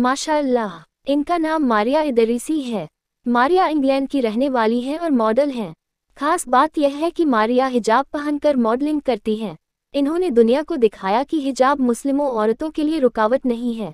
माशाल्लाह इनका नाम मारिया इदरीसी है मारिया इंग्लैंड की रहने वाली हैं और मॉडल हैं खास बात यह है कि मारिया हिजाब पहनकर मॉडलिंग करती हैं इन्होंने दुनिया को दिखाया कि हिजाब मुस्लिमों औरतों के लिए रुकावट नहीं है